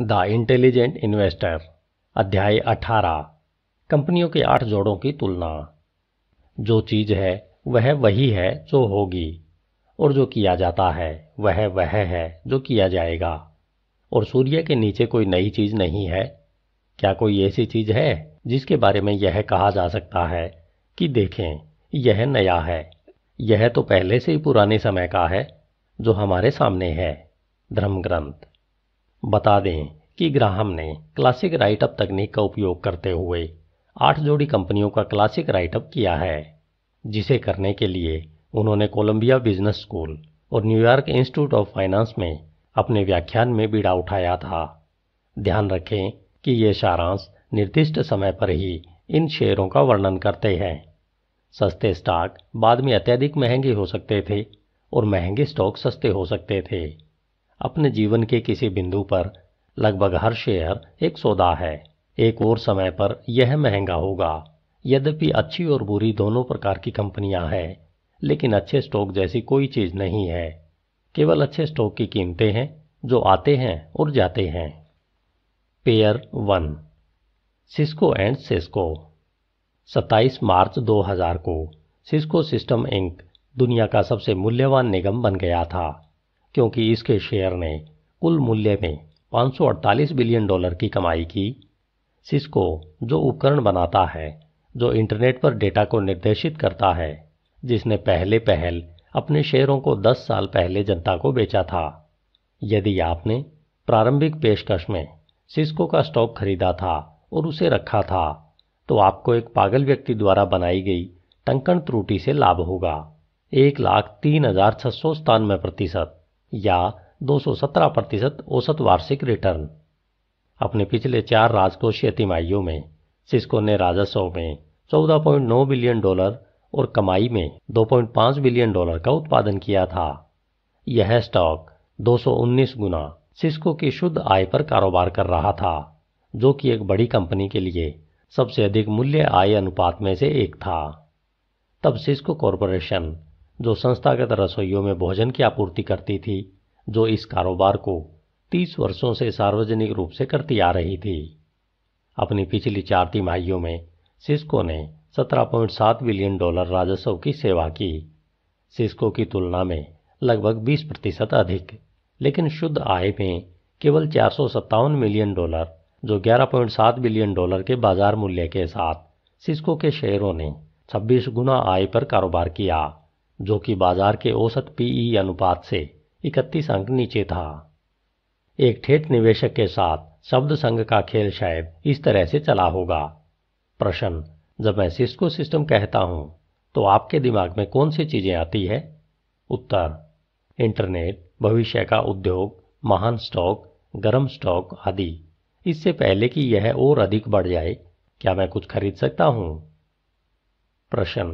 the intelligent investor अध्याय 18 कंपनियों के आठ जोड़ों की तुलना जो चीज है वह वही है जो होगी और जो किया जाता है वह वह है जो किया जाएगा और सूर्य के नीचे कोई नई चीज नहीं है क्या कोई ऐसी चीज है जिसके बारे में यह कहा जा सकता है कि देखें यह नया है यह तो पहले से ही पुराने समय का है जो हमारे सामने है धर्म ग्रंथ बता दें कि ग्राहम ने क्लासिक राइटअप तकनीक का उपयोग करते हुए आठ जोड़ी कंपनियों का क्लासिक राइटअप किया है जिसे करने के लिए उन्होंने कोलंबिया बिजनेस स्कूल और न्यूयॉर्क इंस्टीट्यूट ऑफ फाइनेंस में अपने व्याख्यान में बीड़ा उठाया था ध्यान रखें कि ये सारांश निर्दिष्ट समय पर ही इन शेयरों का वर्णन करते हैं सस्ते स्टॉक बाद में अत्यधिक महंगे हो सकते थे और महंगे स्टॉक सस्ते हो सकते थे अपने जीवन के किसी बिंदु पर लगभग हर शेयर एक सौदा है एक और समय पर यह महंगा होगा यद्यपि अच्छी और बुरी दोनों प्रकार की कंपनियां हैं लेकिन अच्छे स्टॉक जैसी कोई चीज नहीं है केवल अच्छे स्टॉक की कीमतें हैं जो आते हैं और जाते हैं pair one Cisco and Cisco 27 March 2000 को सिस्को सिस्टम इंक दुनिया का सबसे मूल्यवान निगम बन गया था क्योंकि इसके शेयर ने कुल मूल्य में 548 बिलियन डॉलर की कमाई की सिस्को जो उपकरण बनाता है जो इंटरनेट पर डेटा को निर्देशित करता है जिसने पहले पहल अपने शेयरों को 10 साल पहले जनता को बेचा था यदि आपने प्रारंभिक पेशकश में सिस्को का स्टॉक खरीदा था और उसे रखा था तो आपको एक पागल व्यक्ति द्वारा बनाई गई टंकण त्रुटि से लाभ होगा एक लाख तीन हजार छह सौ सतानवे प्रतिशत या 217 प्रतिशत औसत वार्षिक रिटर्न अपने पिछले चार राजकोषीय तिमाहियों में सिस्को ने राजस्व में 14.9 बिलियन डॉलर और कमाई में 2.5 बिलियन डॉलर का उत्पादन किया था यह स्टॉक 219 गुना सिस्को की शुद्ध आय पर कारोबार कर रहा था जो कि एक बड़ी कंपनी के लिए सबसे अधिक मूल्य आय अनुपात में से एक था तब सिस्को कॉरपोरेशन जो संस्थागत रसोइयों में भोजन की आपूर्ति करती थी जो इस कारोबार को तीस वर्षों से सार्वजनिक रूप से करती आ रही थी अपनी पिछली चार तिमाहियों में सिस्को ने 17.7 बिलियन डॉलर राजस्व की सेवा की सिस्को की तुलना में लगभग 20 प्रतिशत अधिक लेकिन शुद्ध आय में केवल चार मिलियन डॉलर जो 11.7 बिलियन डॉलर के बाजार मूल्य के साथ सिस्को के शेयरों ने 26 गुना आय पर कारोबार किया जो कि बाजार के औसत पीई अनुपात से 31 अंक नीचे था एक ठेठ निवेशक के साथ शब्द संघ का खेल शायद इस तरह से चला होगा प्रश्न जब मैं सिस्को सिस्टम कहता हूं तो आपके दिमाग में कौन सी चीजें आती है उत्तर इंटरनेट भविष्य का उद्योग महान स्टॉक गर्म स्टॉक आदि इससे पहले कि यह और अधिक बढ़ जाए क्या मैं कुछ खरीद सकता हूं प्रश्न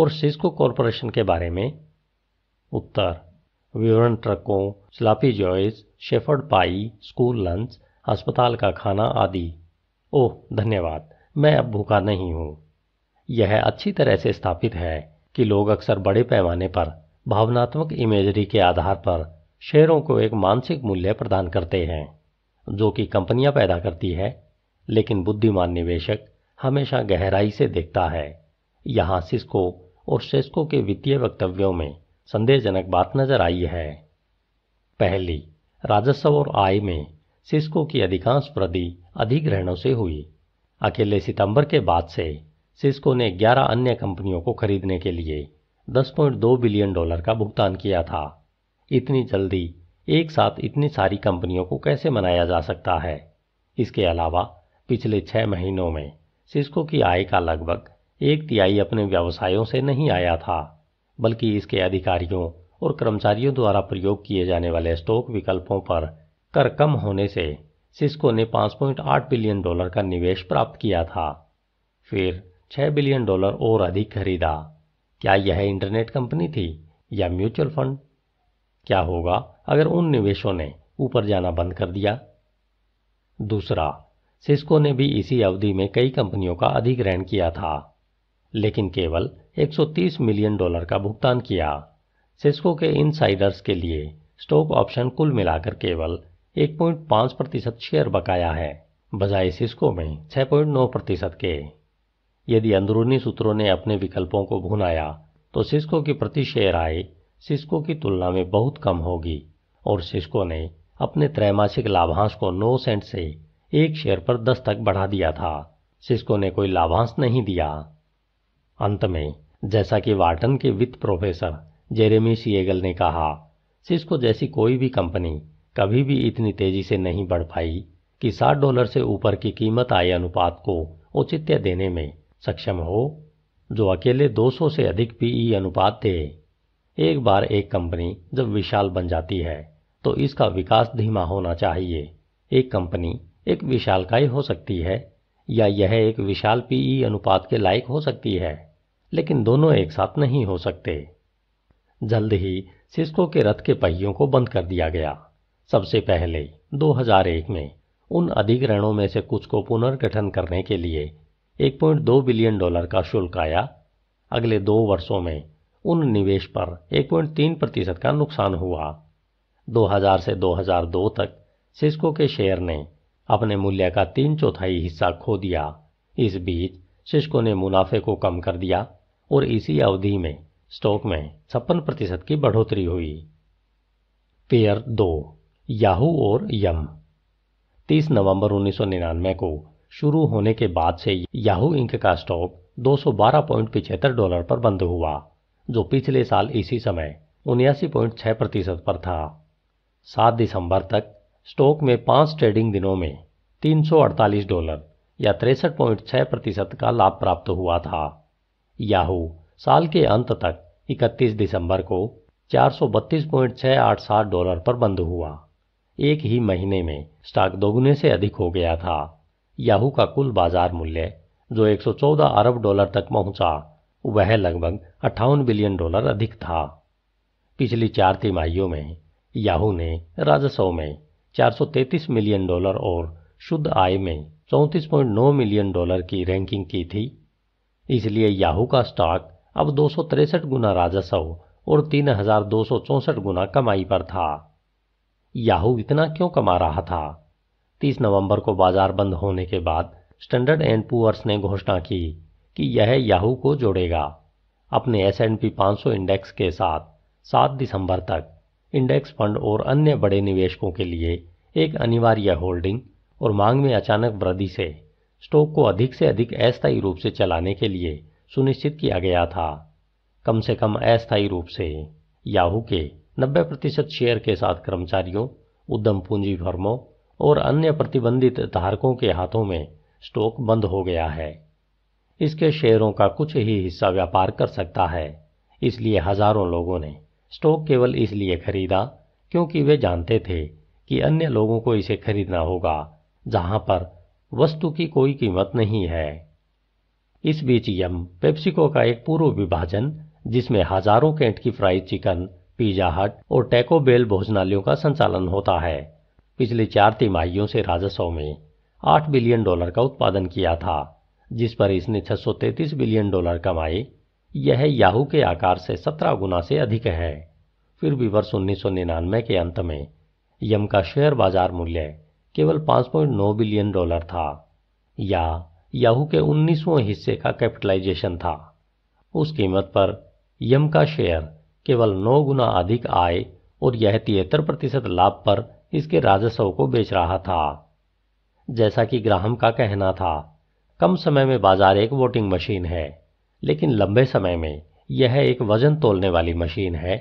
और सिस्को कॉरपोरेशन के बारे में उत्तर विवरण ट्रकों sloppy Joyce shepherd pie school lunch अस्पताल का खाना आदि ओह धन्यवाद मैं अब भूखा नहीं हूँ यह अच्छी तरह से स्थापित है कि लोग अक्सर बड़े पैमाने पर भावनात्मक इमेजरी के आधार पर शेयरों को एक मानसिक मूल्य प्रदान करते हैं जो कि कंपनियां पैदा करती है लेकिन बुद्धिमान निवेशक हमेशा गहराई से देखता है यहाँ सिस्को और सेस्को के वित्तीय वक्तव्यों में संदेहजनक बात नजर आई है पहली राजस्व और आय में सिस्को की अधिकांश वृद्धि अधिग्रहणों से हुई अकेले सितंबर के बाद से सिस्को ने 11 अन्य कंपनियों को खरीदने के लिए 10.2 बिलियन डॉलर का भुगतान किया था इतनी जल्दी एक साथ इतनी सारी कंपनियों को कैसे मनाया जा सकता है इसके अलावा पिछले छह महीनों में सिस्को की आय का लगभग एक तिहाई अपने व्यवसायों से नहीं आया था बल्कि इसके अधिकारियों और कर्मचारियों द्वारा प्रयोग किए जाने वाले स्टॉक विकल्पों पर कर कम होने से सिस्को ने 5.8 बिलियन डॉलर का निवेश प्राप्त किया था फिर 6 बिलियन डॉलर और अधिक खरीदा क्या यह इंटरनेट कंपनी थी या म्यूचुअल फंड क्या होगा अगर उन निवेशों ने ऊपर जाना बंद कर दिया दूसरा सिस्को ने भी इसी अवधि में कई कंपनियों का अधिग्रहण किया था लेकिन केवल 130 मिलियन डॉलर का भुगतान किया सिस्को के इन के लिए स्टॉक ऑप्शन कुल मिलाकर केवल 1.5 प्रतिशत शेयर बकाया है बजाय सिस्को में 6.9 प्रतिशत के यदि अंदरूनी सूत्रों ने अपने विकल्पों को भुनाया तो सिस्को की प्रति शेयर आय सिस्को की तुलना में बहुत कम होगी और सिस्को ने अपने त्रैमासिक लाभांश को 9 सेंट से एक शेयर पर 10 तक बढ़ा दिया था सिस्को ने कोई लाभांश नहीं दिया अंत में जैसा कि वार्टन के वित्त प्रोफेसर जेरेमी सीएगल ने कहा सिस्को जैसी कोई भी कंपनी कभी भी इतनी तेजी से नहीं बढ़ पाई कि साठ डॉलर से ऊपर की कीमत आय अनुपात को औचित्य देने में सक्षम हो जो अकेले 200 से अधिक पीई अनुपात थे एक बार एक कंपनी जब विशाल बन जाती है तो इसका विकास धीमा होना चाहिए एक कंपनी एक विशालकाय हो सकती है या यह एक विशाल पीई e अनुपात के लायक हो सकती है लेकिन दोनों एक साथ नहीं हो सकते जल्द ही सिस्को के रथ के पहियों को बंद कर दिया गया सबसे पहले 2001 में उन अधिग्रहणों में से कुछ को पुनर्गठन करने के लिए 1.2 बिलियन डॉलर का शुल्क आया अगले दो वर्षों में उन निवेश पर 1.3 प्रतिशत का नुकसान हुआ 2000 से 2002 तक सिस्को के शेयर ने अपने मूल्य का तीन चौथाई हिस्सा खो दिया इस बीच सिस्को ने मुनाफे को कम कर दिया और इसी अवधि में स्टॉक में छप्पन प्रतिशत की बढ़ोतरी हुई पेयर दो याहू और यम 30 नवंबर 1999 को शुरू होने के बाद से याहू इंक का स्टॉक 212.75 डॉलर पर बंद हुआ जो पिछले साल इसी समय उन्यासी पॉइंट प्रतिशत पर था 7 दिसंबर तक स्टॉक में पांच ट्रेडिंग दिनों में 348 डॉलर या तिरसठ पॉइंट प्रतिशत का लाभ प्राप्त हुआ था याहू साल के अंत तक 31 दिसंबर को चार डॉलर पर बंद हुआ एक ही महीने में स्टॉक दोगुने से अधिक हो गया था याहू का कुल बाजार मूल्य जो 114 अरब डॉलर तक पहुंचा वह लगभग अट्ठावन बिलियन डॉलर अधिक था पिछली चार तिमाहियों में याहू ने राजस्व में 433 मिलियन डॉलर और शुद्ध आय में 34.9 मिलियन डॉलर की रैंकिंग की थी इसलिए याहू का स्टॉक अब दो गुना राजस्व और तीन गुना कमाई पर था याहू इतना क्यों कमा रहा था 30 नवंबर को बाजार बंद होने के बाद स्टैंडर्ड एंड पुअर्स ने घोषणा की कि यह याहू को जोड़ेगा अपने एस एंड पी 500 इंडेक्स के साथ 7 दिसंबर तक इंडेक्स फंड और अन्य बड़े निवेशकों के लिए एक अनिवार्य होल्डिंग और मांग में अचानक वृद्धि से स्टॉक को अधिक से अधिक अस्थायी रूप से चलाने के लिए सुनिश्चित किया गया था कम से कम अस्थायी रूप से याहू के 90 प्रतिशत शेयर के साथ कर्मचारियों उद्यम पूंजी फर्मों और अन्य प्रतिबंधित धारकों के हाथों में स्टॉक बंद हो गया है इसके शेयरों का कुछ ही हिस्सा व्यापार कर सकता है इसलिए हजारों लोगों ने स्टॉक केवल इसलिए खरीदा क्योंकि वे जानते थे कि अन्य लोगों को इसे खरीदना होगा जहां पर वस्तु की कोई कीमत नहीं है इस बीच यम पेप्सिको का एक पूर्व विभाजन जिसमें हजारों कैंट की फ्राइड चिकन पिज्जा हट और टैको बेल भोजनालयों का संचालन होता है पिछले चार तिमाहियों से राजस्व में 8 बिलियन डॉलर का उत्पादन किया था जिस पर इसने छह बिलियन डॉलर कमाए यह याहू के आकार से सत्रह गुना से अधिक है फिर भी वर्ष उन्नीस के अंत में यम का शेयर बाजार मूल्य केवल 5.9 बिलियन डॉलर था या याहू के 19वें हिस्से का कैपिटलाइजेशन था उस कीमत पर यम का शेयर केवल 9 गुना अधिक आय और यह तिहत्तर प्रतिशत लाभ पर इसके राजस्व को बेच रहा था जैसा कि ग्राहम का कहना था कम समय में बाजार एक वोटिंग मशीन है लेकिन लंबे समय में यह एक वजन तोलने वाली मशीन है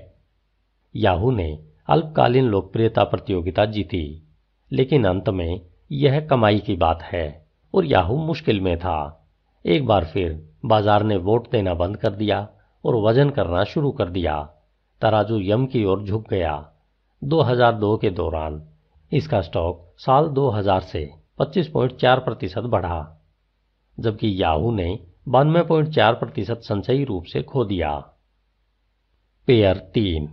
याहू ने अल्पकालीन लोकप्रियता प्रतियोगिता जीती लेकिन अंत में यह कमाई की बात है और याहू मुश्किल में था एक बार फिर बाजार ने वोट देना बंद कर दिया और वजन करना शुरू कर दिया तराजू यम की ओर झुक गया 2002 के दौरान इसका स्टॉक साल 2000 से 25.4 प्रतिशत बढ़ा जबकि याहू ने बानवे पॉइंट चार प्रतिशत संचयी रूप से खो दिया पेयर तीन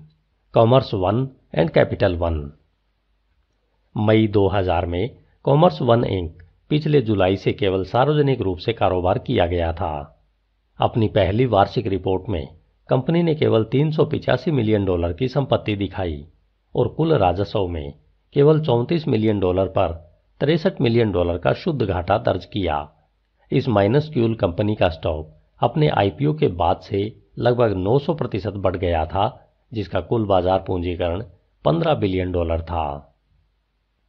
commerce one and capital one मई 2000 में कॉमर्स वन इंक पिछले जुलाई से केवल सार्वजनिक रूप से कारोबार किया गया था अपनी पहली वार्षिक रिपोर्ट में कंपनी ने केवल तीन मिलियन डॉलर की संपत्ति दिखाई और कुल राजस्व में केवल 34 मिलियन डॉलर पर तिरसठ मिलियन डॉलर का शुद्ध घाटा दर्ज किया इस माइनस क्यूल कंपनी का स्टॉक अपने आईपीओ के बाद से लगभग 900 प्रतिशत बढ़ गया था जिसका कुल बाजार पूंजीकरण 15 बिलियन डॉलर था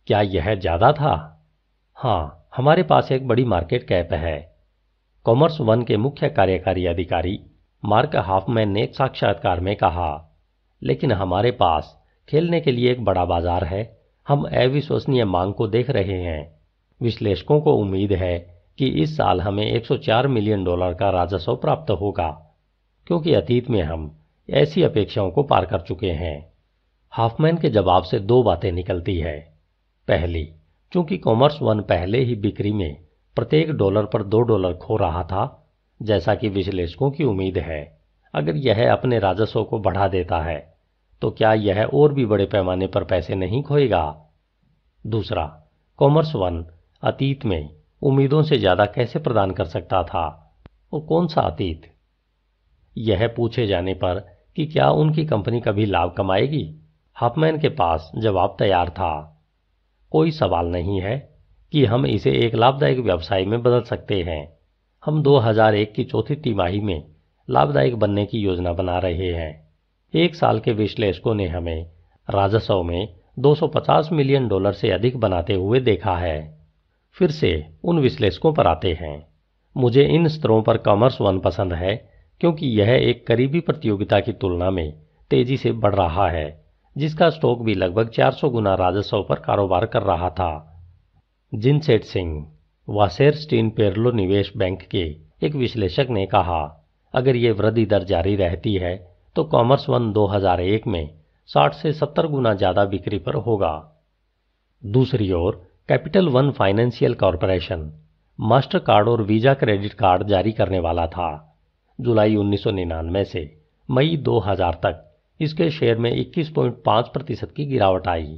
क्या यह ज़्यादा था हाँ हमारे पास एक बड़ी मार्केट कैप है कॉमर्स वन के मुख्य कार्यकारी अधिकारी मार्क हाफमैन ने साक्षात्कार में कहा लेकिन हमारे पास खेलने के लिए एक बड़ा बाजार है हम अविश्वसनीय मांग को देख रहे हैं विश्लेषकों को उम्मीद है कि इस साल हमें 104 मिलियन डॉलर का राजस्व प्राप्त होगा क्योंकि अतीत में हम ऐसी अपेक्षाओं को पार कर चुके हैं हाफमैन के जवाब से दो बातें निकलती है पहली चूंकि कॉमर्स वन पहले ही बिक्री में प्रत्येक डॉलर पर दो डॉलर खो रहा था जैसा कि विश्लेषकों की उम्मीद है अगर यह अपने राजस्व को बढ़ा देता है तो क्या यह और भी बड़े पैमाने पर पैसे नहीं खोएगा दूसरा कॉमर्स वन अतीत में उम्मीदों से ज़्यादा कैसे प्रदान कर सकता था और कौन सा अतीत यह पूछे जाने पर कि क्या उनकी कंपनी कभी लाभ कमाएगी हफमैन के पास जवाब तैयार था कोई सवाल नहीं है कि हम इसे एक लाभदायक व्यवसाय में बदल सकते हैं हम 2001 की चौथी तिमाही में लाभदायक बनने की योजना बना रहे हैं एक साल के विश्लेषकों ने हमें राजस्व में 250 मिलियन डॉलर से अधिक बनाते हुए देखा है फिर से उन विश्लेषकों पर आते हैं मुझे इन स्तरों पर कॉमर्स वन पसंद है क्योंकि यह एक करीबी प्रतियोगिता की तुलना में तेजी से बढ़ रहा है जिसका स्टॉक भी लगभग 400 गुना राजस्व पर कारोबार कर रहा था जिनसेट सिंह वासेर स्टीन पेरलो निवेश बैंक के एक विश्लेषक ने कहा अगर ये वृद्धि दर जारी रहती है तो कॉमर्स वन 2001 में 60 से 70 गुना ज़्यादा बिक्री पर होगा दूसरी ओर capital one financial corporation master card और वीज़ा क्रेडिट कार्ड जारी करने वाला था जुलाई 1999 से मई 2000 तक इसके शेयर में 21.5 प्रतिशत की गिरावट आई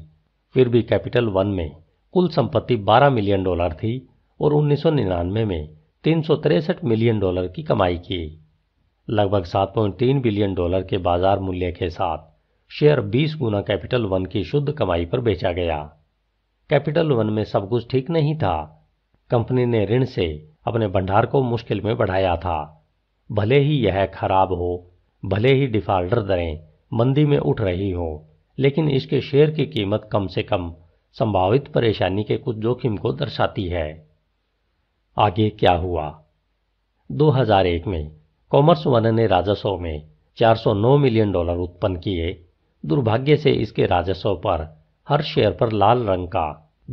फिर भी कैपिटल वन में कुल संपत्ति 12 मिलियन डॉलर थी और 1999 में तीन मिलियन डॉलर की कमाई की लगभग 7.3 बिलियन डॉलर के बाजार मूल्य के साथ शेयर 20 गुना कैपिटल वन की शुद्ध कमाई पर बेचा गया कैपिटल वन में सब कुछ ठीक नहीं था कंपनी ने ऋण से अपने भंडार को मुश्किल में बढ़ाया था भले ही यह खराब हो भले ही डिफाल्टर दरें मंदी में उठ रही हो लेकिन इसके शेयर की कीमत कम से कम संभावित परेशानी के कुछ जोखिम को दर्शाती है आगे क्या हुआ 2001 में कॉमर्स वन ने राजस्व में 409 मिलियन डॉलर उत्पन्न किए दुर्भाग्य से इसके राजस्व पर हर शेयर पर लाल रंग का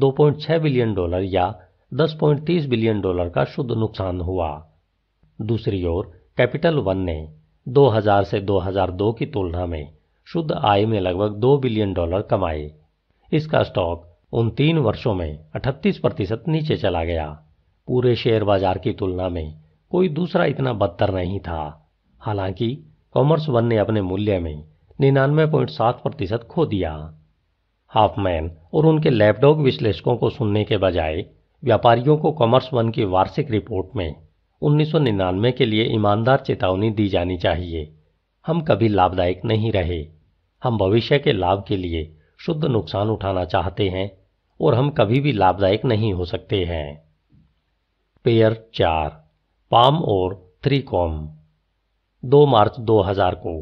2.6 बिलियन डॉलर या 10.30 बिलियन डॉलर का शुद्ध नुकसान हुआ दूसरी ओर कैपिटल वन ने 2000 से 2002 की तुलना में शुद्ध आय में लगभग 2 बिलियन डॉलर कमाए इसका स्टॉक उन तीन वर्षों में 38 प्रतिशत नीचे चला गया पूरे शेयर बाजार की तुलना में कोई दूसरा इतना बदतर नहीं था हालांकि कॉमर्स वन ने अपने मूल्य में निन्यानवे पॉइंट सात प्रतिशत खो दिया हाफमैन और उनके लैपडॉग विश्लेषकों को सुनने के बजाय व्यापारियों को कॉमर्स वन की वार्षिक रिपोर्ट में 1999 के लिए ईमानदार चेतावनी दी जानी चाहिए हम कभी लाभदायक नहीं रहे हम भविष्य के लाभ के लिए शुद्ध नुकसान उठाना चाहते हैं और हम कभी भी लाभदायक नहीं हो सकते हैं पेयर चार पाम और थ्रीकॉम 2 मार्च 2000 को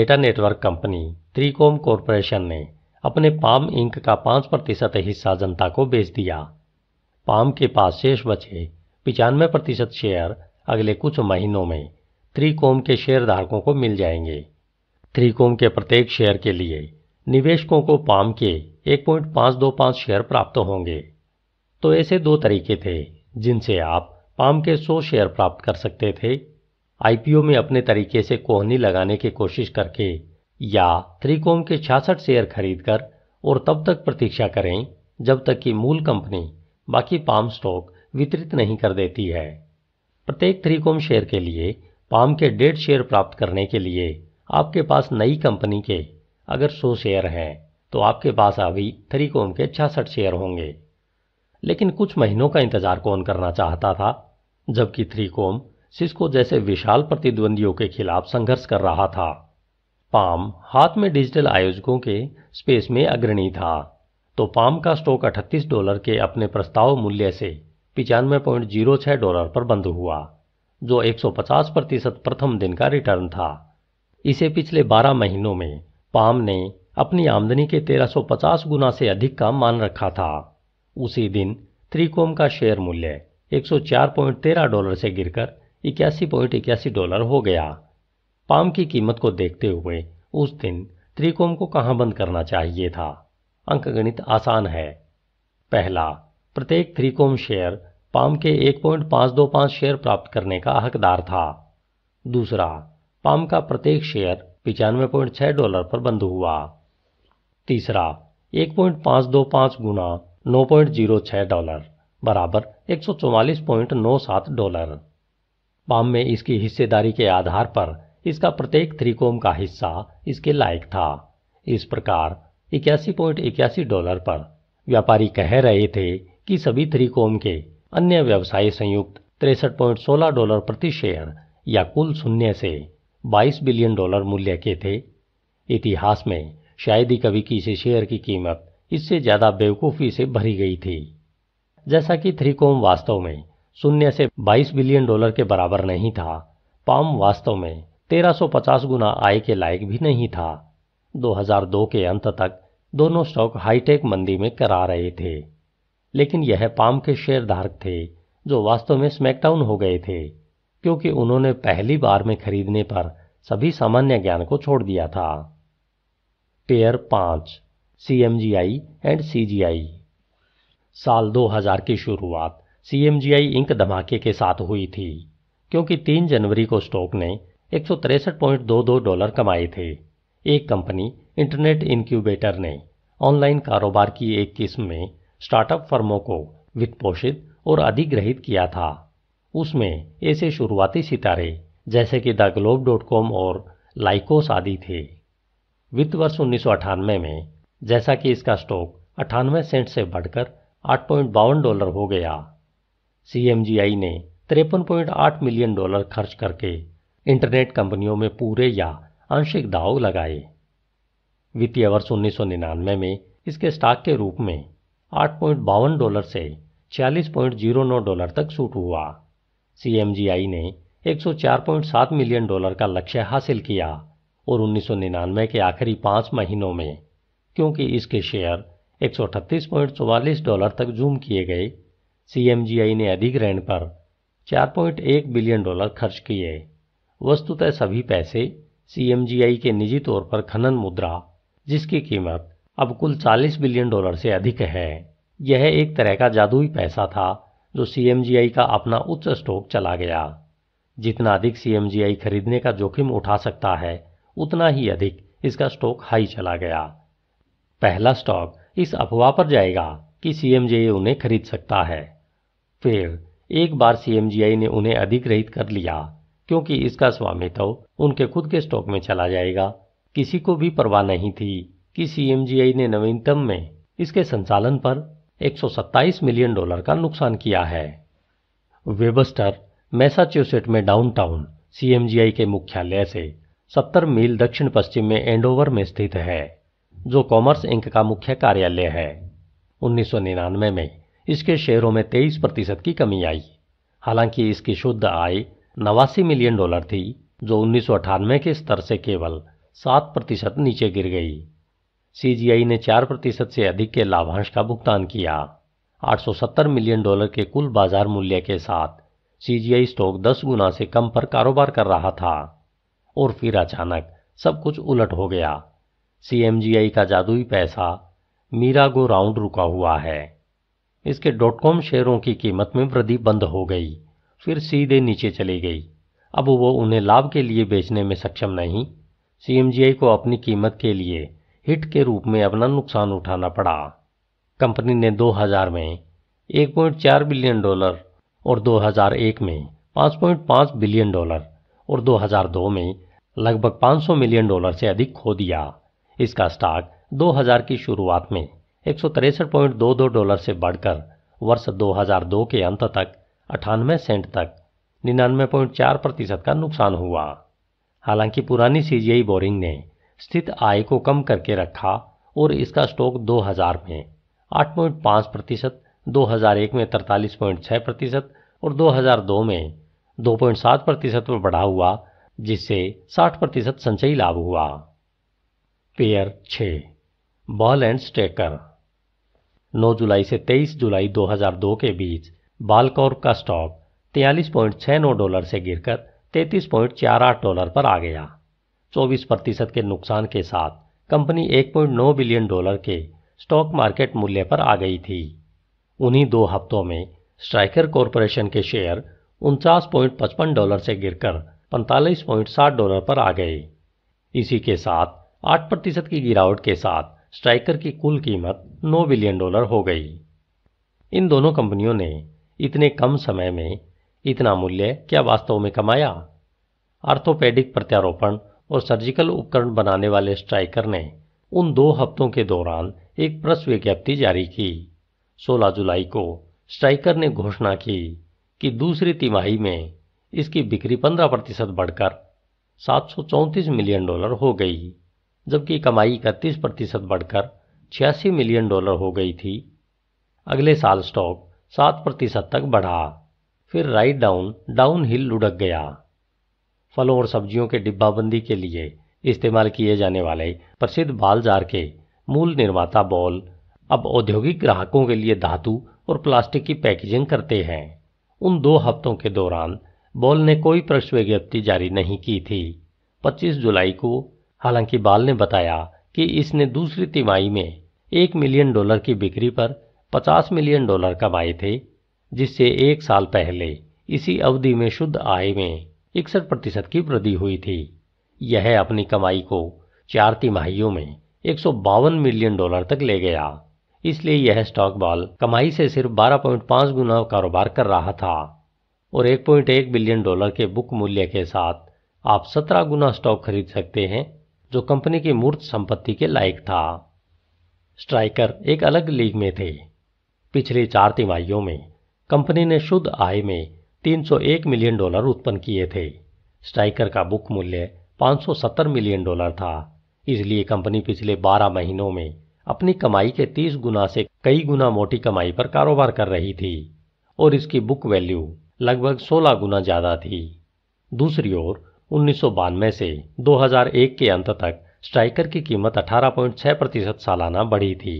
data network company three com corporation ने अपने पाम इंक का पाँच प्रतिशत हिस्सा जनता को बेच दिया पाम के पास शेष बचे पिचानवे प्रतिशत शेयर अगले कुछ महीनों में त्रिकोम के शेयरधारकों को मिल जाएंगे त्रिकोम के प्रत्येक शेयर के लिए निवेशकों को पाम के 1.525 शेयर प्राप्त होंगे तो ऐसे दो तरीके थे जिनसे आप पाम के 100 शेयर प्राप्त कर सकते थे आईपीओ में अपने तरीके से कोहनी लगाने की कोशिश करके या त्रिकोम के 66 शेयर खरीदकर और तब तक प्रतीक्षा करें जब तक कि मूल कंपनी बाकी पाम स्टॉक वितरित नहीं कर देती है प्रत्येक थ्रीकॉम शेयर के लिए पाम के डेढ़ शेयर प्राप्त करने के लिए आपके पास नई कंपनी के अगर 100 शेयर हैं तो आपके पास अभी थ्रीकॉम के 66 शेयर होंगे लेकिन कुछ महीनों का इंतजार कौन करना चाहता था जबकि थ्रीकॉम सिस्को जैसे विशाल प्रतिद्वंदियों के खिलाफ संघर्ष कर रहा था पाम हाथ में डिजिटल आयोजकों के स्पेस में अग्रणी था तो पाम का स्टॉक 38 डॉलर के अपने प्रस्ताव मूल्य से पिचानवे डॉलर पर बंद हुआ जो 150 प्रतिशत प्रथम दिन का रिटर्न था इसे पिछले 12 महीनों में पाम ने अपनी आमदनी के 1350 गुना से अधिक का मान रखा था उसी दिन त्रिकोम का शेयर मूल्य 104.13 डॉलर से गिरकर इक्यासी पॉइंट इक्यासी डॉलर हो गया पाम की कीमत को देखते हुए उस दिन त्रिकोण को कहां बंद करना चाहिए था अंकगणित आसान है पहला प्रत्येक थ्रीकोम शेयर पाम के 1.525 शेयर प्राप्त करने का हकदार था दूसरा पाम का प्रत्येक शेयर पिचानवे डॉलर पर बंद हुआ तीसरा 1.525 गुना छह डॉलर बराबर सात डॉलर पाम में इसकी हिस्सेदारी के आधार पर इसका प्रत्येक त्रिकोण का हिस्सा इसके लायक था इस प्रकार इक्यासी पॉइंट इक्यासी डॉलर पर व्यापारी कह रहे थे कि सभी त्रिकोण के अन्य व्यवसाय संयुक्त तिरसठ पॉइंट सोलह डॉलर प्रति शेयर या कुल शून्य से 22 बिलियन डॉलर मूल्य के थे इतिहास में शायद ही कभी किसी शेयर की कीमत इससे ज़्यादा बेवकूफ़ी से भरी गई थी जैसा कि थ्रीकोम वास्तव में शून्य से 22 बिलियन डॉलर के बराबर नहीं था पाम वास्तव में 1350 गुना आय के लायक भी नहीं था 2002 के अंत तक दोनों स्टॉक हाईटेक मंदी में करा रहे थे लेकिन यह पाम के शेयरधारक थे जो वास्तव में स्मैकडाउन हो गए थे क्योंकि उन्होंने पहली बार में खरीदने पर सभी सामान्य ज्ञान को छोड़ दिया था पेयर पांच C M G I and सी जी आई साल 2000 की शुरुआत सीएमजीआई आई इंक धमाके के साथ हुई थी क्योंकि 3 जनवरी को स्टॉक ने एक डॉलर कमाए थे एक कंपनी इंटरनेट इंक्यूबेटर ने ऑनलाइन कारोबार की एक किस्म में स्टार्टअप फर्मों को वित्तपोषित और अधिग्रहित किया था उसमें ऐसे शुरुआती सितारे जैसे कि द ग्लोब डॉट कॉम और लाइकोस आदि थे वित्त वर्ष उन्नीस में जैसा कि इसका स्टॉक अट्ठानवे सेंट से बढ़कर आठ डॉलर हो गया सी ने तिरपन मिलियन डॉलर खर्च करके इंटरनेट कंपनियों में पूरे या आंशिक दाव लगाए वित्तीय वर्ष उन्नीस में इसके स्टॉक के रूप में आठ डॉलर से छियालीस डॉलर तक सूट हुआ सी ने 104.7 मिलियन डॉलर का लक्ष्य हासिल किया और 1999 के आखिरी पांच महीनों में क्योंकि इसके शेयर एक डॉलर तक जूम किए गए सी ने अधिग्रहण पर 4.1 बिलियन डॉलर खर्च किए वस्तुतः सभी पैसे सीएमजीआई के निजी तौर पर खनन मुद्रा जिसकी कीमत अब कुल 40 बिलियन डॉलर से अधिक है यह एक तरह का जादुई पैसा था जो सीएमजीआई का अपना उच्च स्टॉक चला गया जितना अधिक सीएमजीआई खरीदने का जोखिम उठा सकता है उतना ही अधिक इसका स्टॉक हाई चला गया पहला स्टॉक इस अफवाह पर जाएगा कि सीएमजीआई उन्हें खरीद सकता है फिर एक बार सीएमजीआई ने उन्हें अधिग्रहित कर लिया क्योंकि इसका स्वामित्व उनके खुद के स्टॉक में चला जाएगा किसी को भी परवाह नहीं थी कि सीएमजीआई ने नवीनतम में इसके संचालन पर 127 मिलियन डॉलर का नुकसान किया है वेबस्टर मैसाच्यूसेट में डाउनटाउन सीएमजीआई के मुख्यालय से 70 मील दक्षिण पश्चिम में एंडोवर में स्थित है जो कॉमर्स इंक का मुख्य कार्यालय है उन्नीस में इसके शेयरों में 23 प्रतिशत की कमी आई हालांकि इसकी शुद्ध आय नवासी मिलियन डॉलर थी जो उन्नीस के स्तर से केवल सात प्रतिशत नीचे गिर गई सीजीआई ने चार प्रतिशत से अधिक के लाभांश का भुगतान किया 870 मिलियन डॉलर के कुल बाजार मूल्य के साथ सीजीआई स्टॉक 10 गुना से कम पर कारोबार कर रहा था और फिर अचानक सब कुछ उलट हो गया सीएमजीआई का जादुई पैसा मीरागो राउंड रुका हुआ है इसके डॉट कॉम शेयरों की कीमत में वृद्धि बंद हो गई फिर सीधे नीचे चली गई अब वो उन्हें लाभ के लिए बेचने में सक्षम नहीं सी को अपनी कीमत के लिए हिट के रूप में अपना नुकसान उठाना पड़ा कंपनी ने 2000 में 1.4 बिलियन डॉलर और 2001 में 5.5 बिलियन डॉलर और 2002 में लगभग 500 मिलियन डॉलर से अधिक खो दिया इसका स्टॉक 2000 की शुरुआत में एक डॉलर से बढ़कर वर्ष 2002 के अंत तक अठानवे सेंट तक निन्यानवे पॉइंट चार प्रतिशत का नुकसान हुआ हालांकि पुरानी सीजीआई बोरिंग ने स्थित आय को कम करके रखा और इसका स्टॉक 2000 में 8.5 प्रतिशत 2001 में तरतालीस प्रतिशत और 2002 में 2.7 प्रतिशत पर बढ़ा हुआ जिससे 60 प्रतिशत संचयी लाभ हुआ पेयर छ बॉल एंड स्टेकर 9 जुलाई से 23 जुलाई 2002 के बीच बालकौर का स्टॉक तेयलीस डॉलर से गिरकर 33.48 डॉलर पर आ गया 24 प्रतिशत के नुकसान के साथ कंपनी 1.9 बिलियन डॉलर के स्टॉक मार्केट मूल्य पर आ गई थी उन्हीं दो हफ्तों में स्ट्राइकर कॉरपोरेशन के शेयर उनचास डॉलर से गिरकर 45.60 डॉलर पर आ गए इसी के साथ 8 प्रतिशत की गिरावट के साथ स्ट्राइकर की कुल कीमत 9 बिलियन डॉलर हो गई इन दोनों कंपनियों ने इतने कम समय में इतना मूल्य क्या वास्तव में कमाया आर्थोपेडिक प्रत्यारोपण और सर्जिकल उपकरण बनाने वाले स्ट्राइकर ने उन दो हफ्तों के दौरान एक प्रेस विज्ञप्ति जारी की 16 जुलाई को स्ट्राइकर ने घोषणा की कि दूसरी तिमाही में इसकी बिक्री 15 प्रतिशत बढ़कर सात मिलियन डॉलर हो गई जबकि कमाई इकतीस प्रतिशत बढ़कर छियासी मिलियन डॉलर हो गई थी अगले साल स्टॉक सात प्रतिशत तक बढ़ा फिर राइट डाउन डाउन हिल लुढ़क गया फलों और सब्जियों के डिब्बाबंदी के लिए इस्तेमाल किए जाने वाले प्रसिद्ध बालजार के मूल निर्माता बॉल अब औद्योगिक ग्राहकों के लिए धातु और प्लास्टिक की पैकेजिंग करते हैं उन दो हफ्तों के दौरान बॉल ने कोई प्रश्न विज्ञप्ति जारी नहीं की थी 25 जुलाई को हालांकि बाल ने बताया कि इसने दूसरी तिमाही में एक मिलियन डॉलर की बिक्री पर 50 मिलियन डॉलर कमाए थे जिससे एक साल पहले इसी अवधि में शुद्ध आय में इकसठ प्रतिशत की वृद्धि हुई थी यह अपनी कमाई को चार तिमाहियों में एक मिलियन डॉलर तक ले गया इसलिए यह स्टॉक बॉल कमाई से सिर्फ 12.5 गुना कारोबार कर रहा था और 1.1 बिलियन डॉलर के बुक मूल्य के साथ आप 17 गुना स्टॉक खरीद सकते हैं जो कंपनी की मूर्त संपत्ति के लायक था स्ट्राइकर एक अलग लीग में थे पिछली चार तिमाहियों में कंपनी ने शुद्ध आय में 301 मिलियन डॉलर उत्पन्न किए थे स्ट्राइकर का बुक मूल्य 570 मिलियन डॉलर था इसलिए कंपनी पिछले 12 महीनों में अपनी कमाई के 30 गुना से कई गुना मोटी कमाई पर कारोबार कर रही थी और इसकी बुक वैल्यू लगभग 16 गुना ज़्यादा थी दूसरी ओर उन्नीस से 2001 के अंत तक स्ट्राइकर की कीमत 18.6 प्रतिशत सालाना बढ़ी थी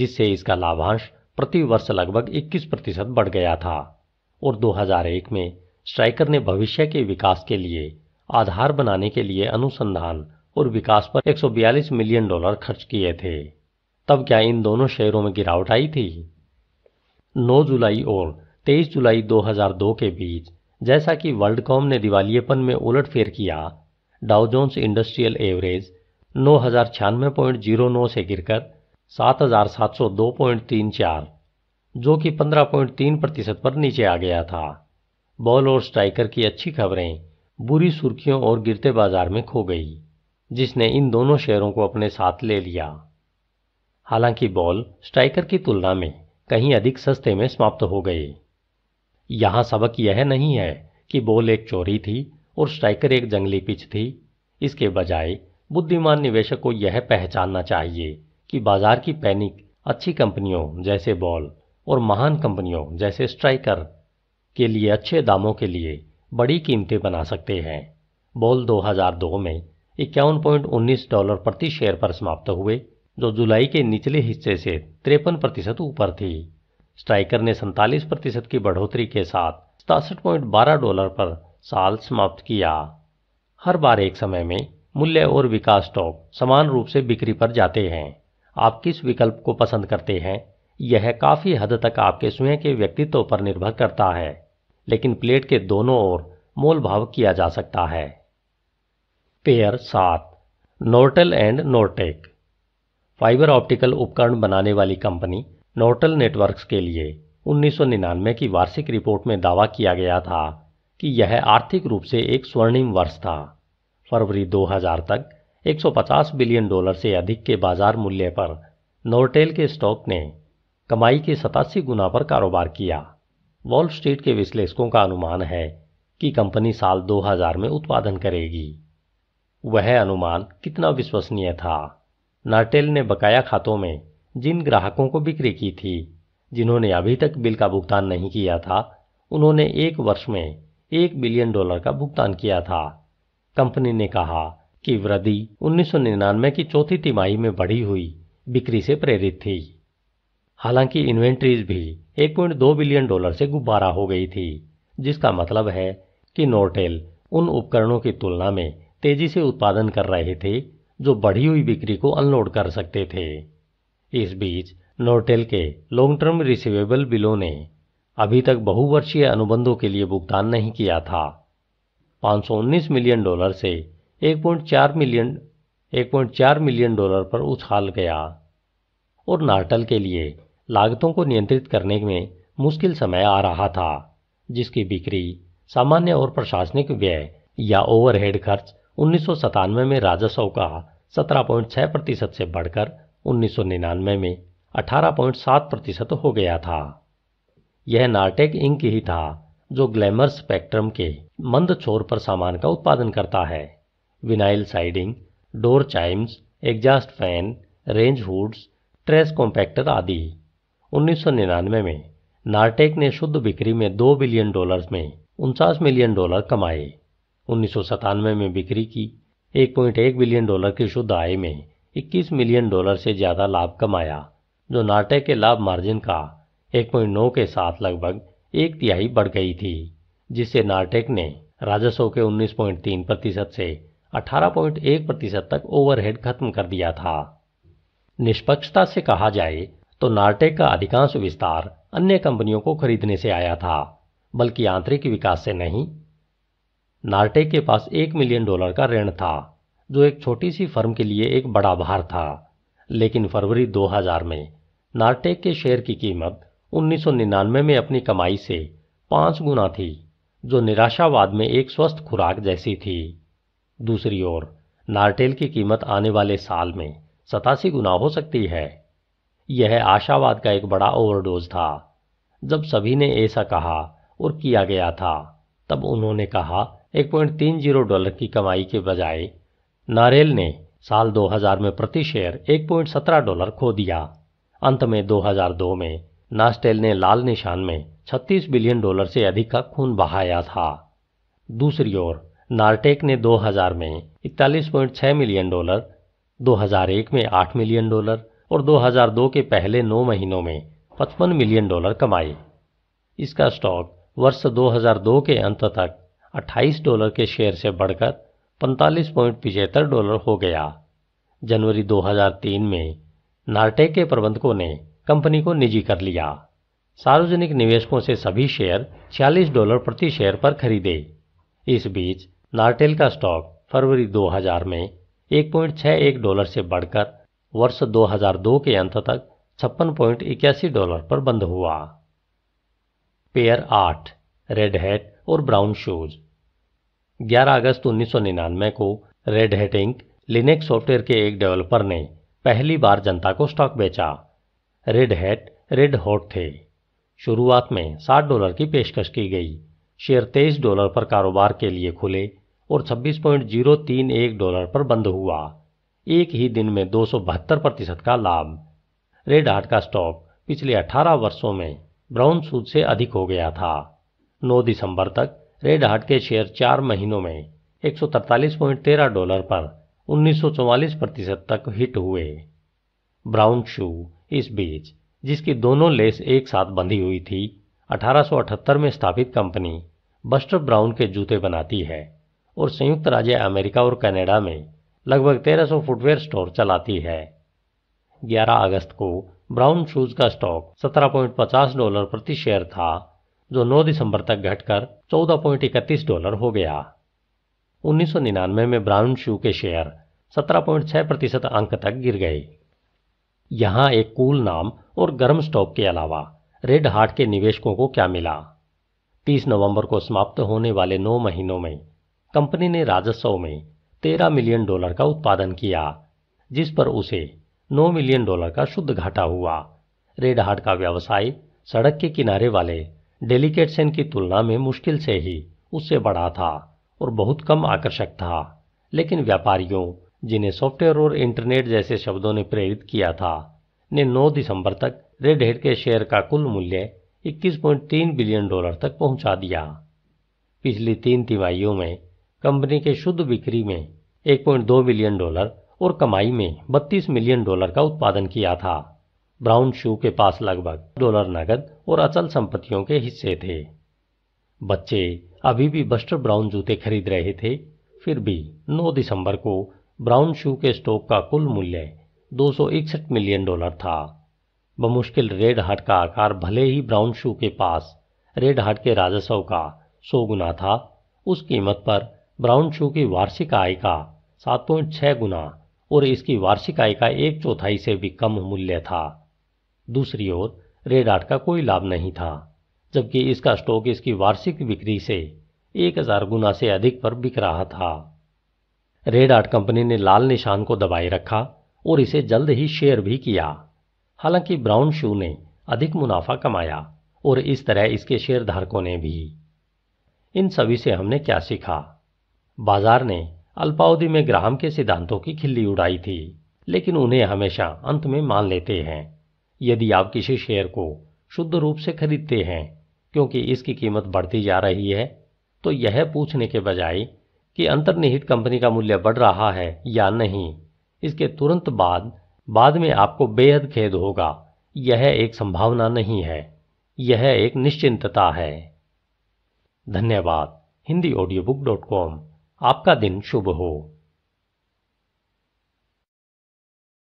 जिससे इसका लाभांश प्रति वर्ष लगभग 21 प्रतिशत बढ़ गया था और 2001 में स्ट्राइकर ने भविष्य के विकास के लिए आधार बनाने के लिए अनुसंधान और विकास पर 142 मिलियन डॉलर खर्च किए थे तब क्या इन दोनों शेयरों में गिरावट आई थी 9 जुलाई और 23 जुलाई 2002 के बीच जैसा कि वर्ल्ड कॉम ने दिवालियेपन में उलटफेर किया डाउजोन्स इंडस्ट्रियल एवरेज नौ से गिरकर सात हजार सात सौ दो पॉइंट तीन चार जो कि पंद्रह पॉइंट तीन प्रतिशत पर नीचे आ गया था बॉल और स्ट्राइकर की अच्छी खबरें बुरी सुर्खियों और गिरते बाजार में खो गई जिसने इन दोनों शेयरों को अपने साथ ले लिया हालांकि बॉल स्ट्राइकर की तुलना में कहीं अधिक सस्ते में समाप्त हो गए यहां सबक यह नहीं है कि बॉल एक चोरी थी और स्ट्राइकर एक जंगली पिच थी इसके बजाय बुद्धिमान निवेशक को यह पहचानना चाहिए कि बाजार की पैनिक अच्छी कंपनियों जैसे बॉल और महान कंपनियों जैसे स्ट्राइकर के लिए अच्छे दामों के लिए बड़ी कीमतें बना सकते हैं बॉल 2002 में इक्यावन पॉइंट उन्नीस डॉलर प्रति शेयर पर समाप्त हुए जो जुलाई के निचले हिस्से से तिरपन प्रतिशत ऊपर थी स्ट्राइकर ने सैतालीस प्रतिशत की बढ़ोतरी के साथ सतासठ पॉइंट बारह डॉलर पर साल समाप्त किया हर बार एक समय में मूल्य और विकास स्टॉक समान रूप से बिक्री पर जाते हैं आप किस विकल्प को पसंद करते हैं यह काफ़ी हद तक आपके स्वयं के व्यक्तित्व पर निर्भर करता है लेकिन प्लेट के दोनों ओर मोल भाव किया जा सकता है पेयर सात Nortel and Nortek fibre optical उपकरण बनाने वाली कंपनी नोर्टल नेटवर्क्स के लिए 1999 की वार्षिक रिपोर्ट में दावा किया गया था कि यह आर्थिक रूप से एक स्वर्णिम वर्ष था फरवरी 2000 तक 150 बिलियन डॉलर से अधिक के बाजार मूल्य पर नोरटेल के स्टॉक ने कमाई के सतासी गुना पर कारोबार किया वॉल स्ट्रीट के विश्लेषकों का अनुमान है कि कंपनी साल 2000 में उत्पादन करेगी वह अनुमान कितना विश्वसनीय था नोरटेल ने बकाया खातों में जिन ग्राहकों को बिक्री की थी जिन्होंने अभी तक बिल का भुगतान नहीं किया था उन्होंने एक वर्ष में एक बिलियन डॉलर का भुगतान किया था कंपनी ने कहा की वृद्धि 1999 की चौथी तिमाही में बढ़ी हुई बिक्री से प्रेरित थी हालांकि इन्वेंट्रीज भी 1.2 बिलियन डॉलर से गुब्बारा हो गई थी जिसका मतलब है कि नोटेल उन उपकरणों की तुलना में तेजी से उत्पादन कर रहे थे जो बढ़ी हुई बिक्री को अनलोड कर सकते थे इस बीच नोटेल के लॉन्ग टर्म रिसीवेबल बिलों ने अभी तक बहुवर्षीय अनुबंधों के लिए भुगतान नहीं किया था 519 मिलियन डॉलर से 1.4 मिलियन 1.4 मिलियन डॉलर पर उछाल गया और नार्टल के लिए लागतों को नियंत्रित करने में मुश्किल समय आ रहा था जिसकी बिक्री सामान्य और प्रशासनिक व्यय या ओवरहेड खर्च उन्नीस में राजस्व का 17.6 प्रतिशत से बढ़कर उन्नीस में 18.7 प्रतिशत हो गया था यह नार्टेक इंक ही था जो ग्लैमर स्पेक्ट्रम के मंद छोर पर सामान का उत्पादन करता है vinyl siding door chimes exhaust fan range hoods trash compactor आदि 1999 में नार्टेक ने शुद्ध बिक्री में दो बिलियन डॉलर्स में उनचास मिलियन डॉलर कमाए उन्नीस में बिक्री की 1.1 बिलियन डॉलर की शुद्ध आय में 21 मिलियन डॉलर से ज़्यादा लाभ कमाया जो नार्टेक के लाभ मार्जिन का 1.9 के साथ लगभग एक तिहाई बढ़ गई थी जिससे नार्टेक ने राजस्व के 19.3 प्रतिशत से 18.1 प्रतिशत तक ओवरहेड खत्म कर दिया था निष्पक्षता से कहा जाए तो नार्टेक का अधिकांश विस्तार अन्य कंपनियों को खरीदने से आया था बल्कि आंतरिक विकास से नहीं नार्टेक के पास एक मिलियन डॉलर का ऋण था जो एक छोटी सी फर्म के लिए एक बड़ा भार था लेकिन फरवरी 2000 में नार्टेक के शेयर की कीमत 1999 में अपनी कमाई से पांच गुना थी जो निराशावाद में एक स्वस्थ खुराक जैसी थी दूसरी ओर नारटेल की कीमत आने वाले साल में सतासी गुना हो सकती है यह आशावाद का एक बड़ा ओवरडोज था जब सभी ने ऐसा कहा और किया गया था तब उन्होंने कहा 1.30 डॉलर की कमाई के बजाय नारेल ने साल 2000 में प्रति शेयर 1.17 डॉलर खो दिया अंत में 2002 में नास्टेल ने लाल निशान में 36 बिलियन डॉलर से अधिक का खून बहाया था दूसरी ओर नार्टेक ने 2000 में 41.6 मिलियन डॉलर 2001 में 8 मिलियन डॉलर और 2002 के पहले 9 महीनों में 55 मिलियन डॉलर कमाए इसका स्टॉक वर्ष 2002 के अंत तक 28 डॉलर के शेयर से बढ़कर पैंतालीस डॉलर हो गया जनवरी 2003 में नार्टेक के प्रबंधकों ने कंपनी को निजी कर लिया सार्वजनिक निवेशकों से सभी शेयर छियालीस डॉलर प्रति शेयर पर खरीदे इस बीच नारटेल का स्टॉक फरवरी 2000 में 1.61 डॉलर से बढ़कर वर्ष 2002 के अंत तक छप्पन डॉलर पर बंद हुआ पेयर आठ रेड हैट और ब्राउन शूज 11 अगस्त 1999 को Red Hat Inc Linux software के एक डेवलपर ने पहली बार जनता को स्टॉक बेचा रेड हैट रेड हॉट थे शुरुआत में 60 डॉलर की पेशकश की गई शेयर 23 डॉलर पर कारोबार के लिए खुले और 26.031 डॉलर पर बंद हुआ एक ही दिन में दो प्रतिशत का लाभ रेड हार्ट का स्टॉक पिछले 18 वर्षों में ब्राउन सूद से अधिक हो गया था 9 दिसंबर तक रेड हार्ट के शेयर चार महीनों में 143.13 डॉलर पर 1944 प्रतिशत तक हिट हुए ब्राउन शू इस बीच जिसकी दोनों लेस एक साथ बंधी हुई थी 1878 में स्थापित कंपनी बस्टर ब्राउन के जूते बनाती है और संयुक्त राज्य अमेरिका और कनाडा में लगभग 1300 फुटवेयर स्टोर चलाती है 11 अगस्त को ब्राउन शूज का स्टॉक 17.50 डॉलर प्रति शेयर था जो 9 दिसंबर तक घटकर 14.31 डॉलर हो गया 1999 में ब्राउन शू के शेयर 17.6 प्रतिशत अंक तक गिर गए यहां एक कूल नाम और गर्म स्टॉक के अलावा रेड हार्ट के निवेशकों को क्या मिला 30 नवंबर को समाप्त होने वाले नौ महीनों में कंपनी ने राजस्व में तेरह मिलियन डॉलर का उत्पादन किया जिस पर उसे नौ मिलियन डॉलर का शुद्ध घाटा हुआ रेड हार्ट का व्यवसाय सड़क के किनारे वाले डेलीकेटसन की तुलना में मुश्किल से ही उससे बड़ा था और बहुत कम आकर्षक था लेकिन व्यापारियों जिन्हें सॉफ्टवेयर और इंटरनेट जैसे शब्दों ने प्रेरित किया था ने 9 दिसंबर तक रेड हेड के शेयर का कुल मूल्य 21.3 बिलियन डॉलर तक पहुंचा दिया पिछली तीन तिमाहियों में कंपनी के शुद्ध बिक्री में 1.2 मिलियन डॉलर और कमाई में 32 मिलियन डॉलर का उत्पादन किया था ब्राउन शू के पास लगभग डॉलर नकद और अचल संपत्तियों के हिस्से थे बच्चे अभी भी बस्टर ब्राउन जूते खरीद रहे थे फिर भी 9 दिसंबर को ब्राउन शू के स्टॉक का कुल मूल्य दो मिलियन डॉलर था बमुश्किल रेड हार्ट का आकार भले ही ब्राउन शू के पास रेड हार्ट के राजस्व का सौ गुना था उस कीमत पर ब्राउन शू की वार्षिक आय का सात पॉइंट छः गुना और इसकी वार्षिक आय का एक चौथाई से भी कम मूल्य था दूसरी ओर रेड आर्ट का कोई लाभ नहीं था जबकि इसका स्टॉक इसकी वार्षिक बिक्री से एक हजार गुना से अधिक पर बिक रहा था रेड आर्ट कंपनी ने लाल निशान को दबाए रखा और इसे जल्द ही शेयर भी किया हालांकि ब्राउन शू ने अधिक मुनाफा कमाया और इस तरह इसके शेयर धारकों ने भी इन सभी से हमने क्या सीखा बाजार ने अल्पावधि में ग्राहम के सिद्धांतों की खिल्ली उड़ाई थी लेकिन उन्हें हमेशा अंत में मान लेते हैं यदि आप किसी शेयर को शुद्ध रूप से खरीदते हैं क्योंकि इसकी कीमत बढ़ती जा रही है तो यह पूछने के बजाय कि अंतर्निहित कंपनी का मूल्य बढ़ रहा है या नहीं इसके तुरंत बाद बाद में आपको बेहद खेद होगा यह एक संभावना नहीं है यह एक निश्चिंतता है धन्यवाद Hindi audio book dot com आपका दिन शुभ हो